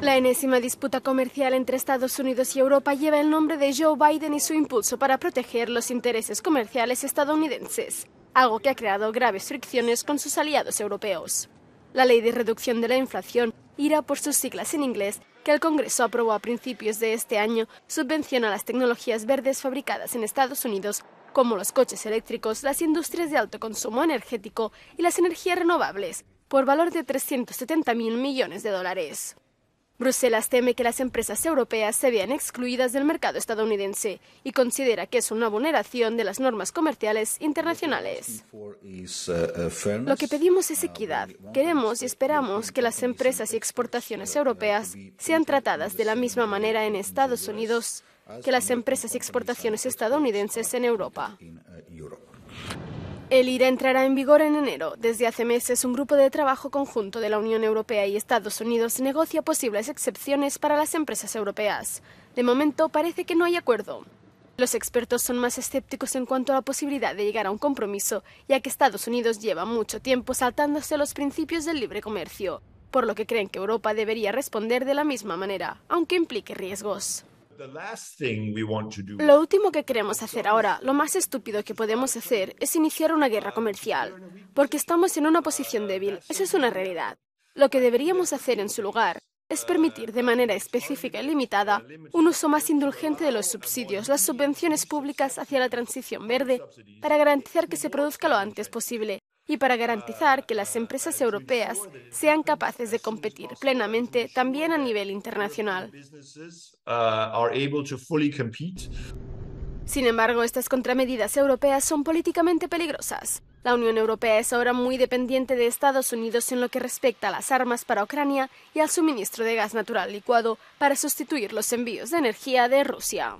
La enésima disputa comercial entre Estados Unidos y Europa lleva el nombre de Joe Biden y su impulso para proteger los intereses comerciales estadounidenses, algo que ha creado graves fricciones con sus aliados europeos. La ley de reducción de la inflación, IRA por sus siglas en inglés, que el Congreso aprobó a principios de este año, subvenciona las tecnologías verdes fabricadas en Estados Unidos, como los coches eléctricos, las industrias de alto consumo energético y las energías renovables, por valor de mil millones de dólares. Bruselas teme que las empresas europeas se vean excluidas del mercado estadounidense y considera que es una vulneración de las normas comerciales internacionales. Uh, uh, Lo que pedimos es uh, equidad. Queremos y esperamos que las empresas y exportaciones europeas sean tratadas de la misma manera en Estados Unidos que las empresas y exportaciones estadounidenses en Europa. El IRA e entrará en vigor en enero. Desde hace meses, un grupo de trabajo conjunto de la Unión Europea y Estados Unidos negocia posibles excepciones para las empresas europeas. De momento, parece que no hay acuerdo. Los expertos son más escépticos en cuanto a la posibilidad de llegar a un compromiso, ya que Estados Unidos lleva mucho tiempo saltándose los principios del libre comercio, por lo que creen que Europa debería responder de la misma manera, aunque implique riesgos. Lo último que queremos hacer ahora, lo más estúpido que podemos hacer, es iniciar una guerra comercial, porque estamos en una posición débil. Eso es una realidad. Lo que deberíamos hacer en su lugar es permitir de manera específica y limitada un uso más indulgente de los subsidios, las subvenciones públicas hacia la transición verde, para garantizar que se produzca lo antes posible y para garantizar que las empresas europeas sean capaces de competir plenamente también a nivel internacional. Uh, Sin embargo, estas contramedidas europeas son políticamente peligrosas. La Unión Europea es ahora muy dependiente de Estados Unidos en lo que respecta a las armas para Ucrania y al suministro de gas natural licuado para sustituir los envíos de energía de Rusia.